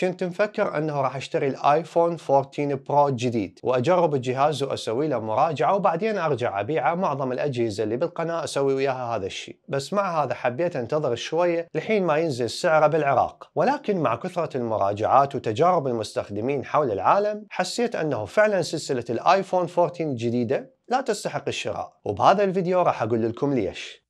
كنت مفكر انه راح اشتري الايفون 14 برو الجديد واجرب الجهاز واسوي له مراجعه وبعدين ارجع ابيعه معظم الاجهزه اللي بالقناه اسوي وياها هذا الشيء، بس مع هذا حبيت انتظر شويه لحين ما ينزل سعره بالعراق، ولكن مع كثره المراجعات وتجارب المستخدمين حول العالم حسيت انه فعلا سلسله الايفون 14 الجديده لا تستحق الشراء، وبهذا الفيديو راح اقول لكم ليش.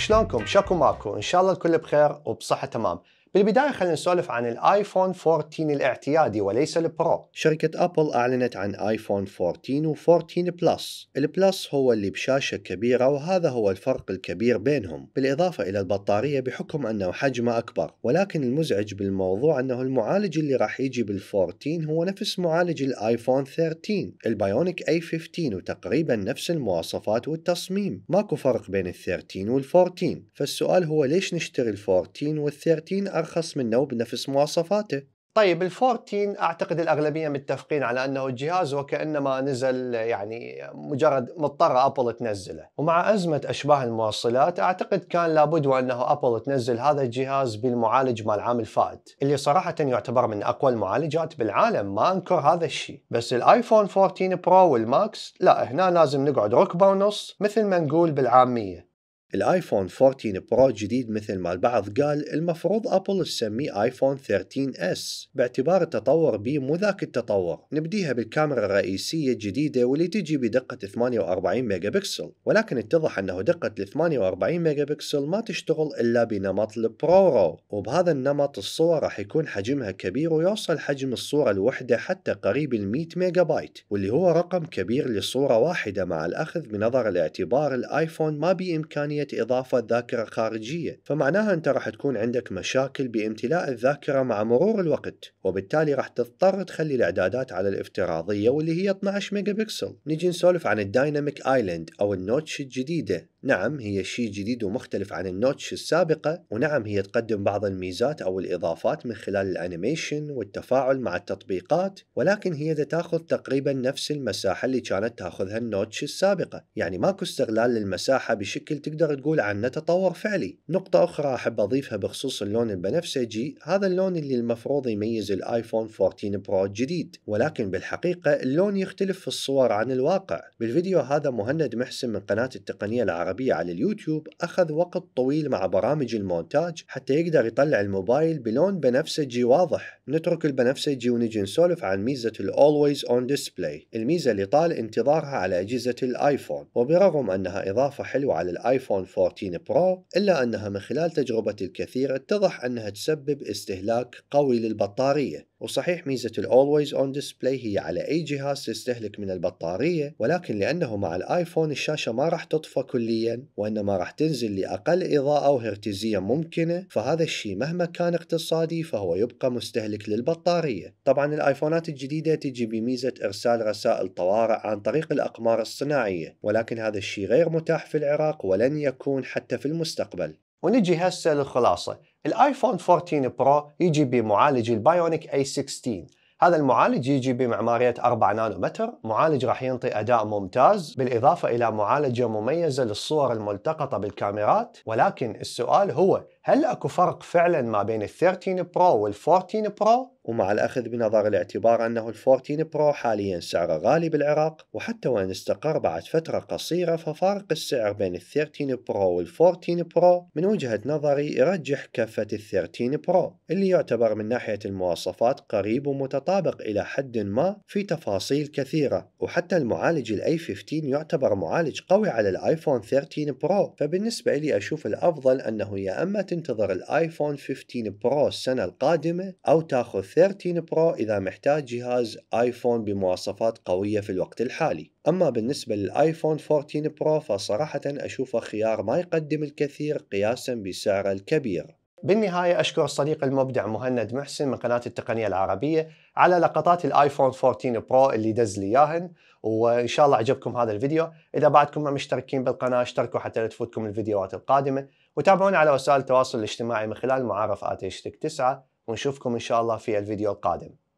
شلونكم شكو ماكو ان شاء الله الكل بخير وبصحه تمام بالبداية خلينا نسولف عن الايفون 14 الاعتيادي وليس البرو شركة أبل أعلنت عن ايفون 14 و14 بلس البلس هو اللي بشاشة كبيرة وهذا هو الفرق الكبير بينهم بالإضافة إلى البطارية بحكم أنه حجمه أكبر ولكن المزعج بالموضوع أنه المعالج اللي راح يجي بال14 هو نفس معالج الايفون 13 البايونيك اي 15 وتقريبا نفس المواصفات والتصميم ماكو فرق بين ال13 وال14 فالسؤال هو ليش نشتري ال14 وال13 أرخص منه وبنفس مواصفاته طيب ال 14 اعتقد الاغلبيه متفقين على انه الجهاز وكانما نزل يعني مجرد مضطره ابل تنزله، ومع ازمه اشباه المواصلات اعتقد كان لابد وانه ابل تنزل هذا الجهاز بالمعالج مال العام الفائت، اللي صراحه يعتبر من اقوى المعالجات بالعالم ما انكر هذا الشيء، بس الايفون 14 برو والماكس لا هنا لازم نقعد ركبه ونص مثل ما نقول بالعاميه، الايفون 14 برو جديد مثل ما البعض قال المفروض ابل تسميه ايفون 13 اس باعتبار التطور به مو ذاك التطور نبديها بالكاميرا الرئيسية الجديدة واللي تجي بدقة 48 ميجا بكسل ولكن اتضح انه دقة ال 48 ميجا بكسل ما تشتغل الا بنمط البرو رو وبهذا النمط الصور راح يكون حجمها كبير ويوصل حجم الصورة الوحدة حتى قريب ال 100 ميجا بايت واللي هو رقم كبير لصورة واحدة مع الاخذ بنظر الاعتبار الايفون ما بإمكانية عملية إضافة ذاكرة خارجية فمعناها أنت راح تكون عندك مشاكل بامتلاء الذاكرة مع مرور الوقت وبالتالي راح تضطر تخلي الإعدادات على الافتراضية واللي هي 12 ميجا بكسل نجي نسولف عن الدايناميك ايلاند أو النوتش الجديدة نعم هي شيء جديد ومختلف عن النوتش السابقة ونعم هي تقدم بعض الميزات أو الإضافات من خلال الأنيميشن والتفاعل مع التطبيقات ولكن هي تاخذ تقريبا نفس المساحة اللي كانت تاخذها النوتش السابقة يعني ماكو استغلال للمساحة بشكل تقدر تقدر تقول عنه تطور فعلي نقطة أخرى أحب أضيفها بخصوص اللون البنفسجي هذا اللون اللي المفروض يميز الايفون 14 برو الجديد ولكن بالحقيقة اللون يختلف في الصور عن الواقع بالفيديو هذا مهند محسن من قناة التقنية العربية على اليوتيوب أخذ وقت طويل مع برامج المونتاج حتى يقدر يطلع الموبايل بلون بنفسجي واضح نترك البنفسجي ونجي نسولف عن ميزة الأولويز أون ديسبلاي الميزة اللي طال انتظارها على أجهزة الآيفون وبرغم أنها إضافة حلوة على الآيفون الايفون 14 برو إلا أنها من خلال تجربتي الكثير اتضح أنها تسبب استهلاك قوي للبطارية وصحيح ميزة الـ Always On Display هي على أي جهاز تستهلك من البطارية ولكن لأنه مع الآيفون الشاشة ما راح تطفى كليا وإنما راح تنزل لأقل إضاءة وهرتزية ممكنة فهذا الشيء مهما كان اقتصادي فهو يبقى مستهلك للبطارية طبعا الآيفونات الجديدة تجي بميزة إرسال رسائل طوارئ عن طريق الأقمار الصناعية ولكن هذا الشيء غير متاح في العراق ولن يكون حتى في المستقبل ونجي هسه للخلاصة الايفون 14 برو يجي بمعالج البايونيك اي 16 هذا المعالج يجي بمعمارية 4 نانومتر معالج راح ينطي أداء ممتاز بالإضافة إلى معالجة مميزة للصور الملتقطة بالكاميرات ولكن السؤال هو هل أكو فرق فعلا ما بين ال 13 برو وال 14 برو؟ ومع الأخذ بنظر الاعتبار أنه الفورتين برو حاليا سعره غالي بالعراق وحتى وإن استقر بعد فترة قصيرة ففارق السعر بين الثيرتين برو والفورتين برو من وجهة نظري يرجح كفة الثيرتين برو اللي يعتبر من ناحية المواصفات قريب ومتطابق إلى حد ما في تفاصيل كثيرة وحتى المعالج الاي 15 يعتبر معالج قوي على الايفون 13 برو فبالنسبة لي أشوف الأفضل أنه يا أما تنتظر الايفون 15 برو السنة القادمة أو تاخذ 13 برو إذا محتاج جهاز آيفون بمواصفات قوية في الوقت الحالي أما بالنسبة للآيفون 14 برو فصراحة أشوفه خيار ما يقدم الكثير قياسا بسعره الكبير بالنهاية أشكر الصديق المبدع مهند محسن من قناة التقنية العربية على لقطات الآيفون 14 برو اللي دز لي إياهن وإن شاء الله عجبكم هذا الفيديو إذا بعدكم ما مشتركين بالقناة اشتركوا حتى لا تفوتكم الفيديوهات القادمة وتابعونا على وسائل التواصل الاجتماعي من خلال معارف آتيشتك 9 ونشوفكم إن شاء الله في الفيديو القادم